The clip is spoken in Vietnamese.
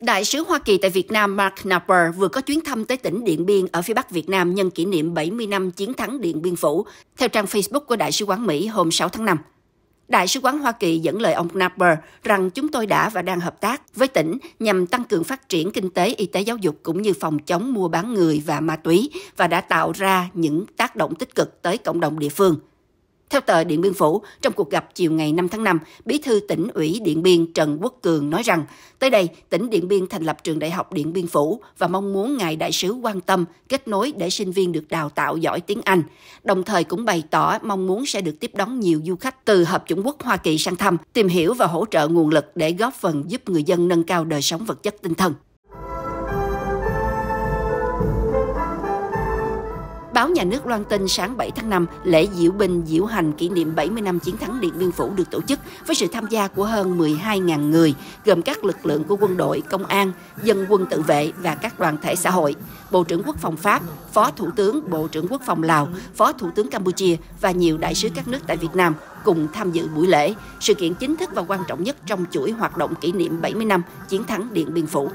Đại sứ Hoa Kỳ tại Việt Nam Mark Napper vừa có chuyến thăm tới tỉnh Điện Biên ở phía Bắc Việt Nam nhân kỷ niệm 70 năm chiến thắng Điện Biên Phủ, theo trang Facebook của Đại sứ quán Mỹ hôm 6 tháng 5. Đại sứ quán Hoa Kỳ dẫn lời ông Napper rằng chúng tôi đã và đang hợp tác với tỉnh nhằm tăng cường phát triển kinh tế, y tế giáo dục cũng như phòng chống mua bán người và ma túy và đã tạo ra những tác động tích cực tới cộng đồng địa phương – theo tờ Điện Biên Phủ, trong cuộc gặp chiều ngày 5 tháng 5, Bí thư tỉnh ủy Điện Biên Trần Quốc Cường nói rằng, tới đây, tỉnh Điện Biên thành lập trường Đại học Điện Biên Phủ và mong muốn ngài đại sứ quan tâm, kết nối để sinh viên được đào tạo giỏi tiếng Anh. Đồng thời cũng bày tỏ mong muốn sẽ được tiếp đón nhiều du khách từ Hợp chủng quốc Hoa Kỳ sang thăm, tìm hiểu và hỗ trợ nguồn lực để góp phần giúp người dân nâng cao đời sống vật chất tinh thần. Báo Nhà nước loan tin sáng 7 tháng 5, lễ diễu binh diễu hành kỷ niệm 70 năm chiến thắng Điện Biên Phủ được tổ chức với sự tham gia của hơn 12.000 người, gồm các lực lượng của quân đội, công an, dân quân tự vệ và các đoàn thể xã hội. Bộ trưởng Quốc phòng Pháp, Phó Thủ tướng Bộ trưởng Quốc phòng Lào, Phó Thủ tướng Campuchia và nhiều đại sứ các nước tại Việt Nam cùng tham dự buổi lễ, sự kiện chính thức và quan trọng nhất trong chuỗi hoạt động kỷ niệm 70 năm chiến thắng Điện Biên Phủ.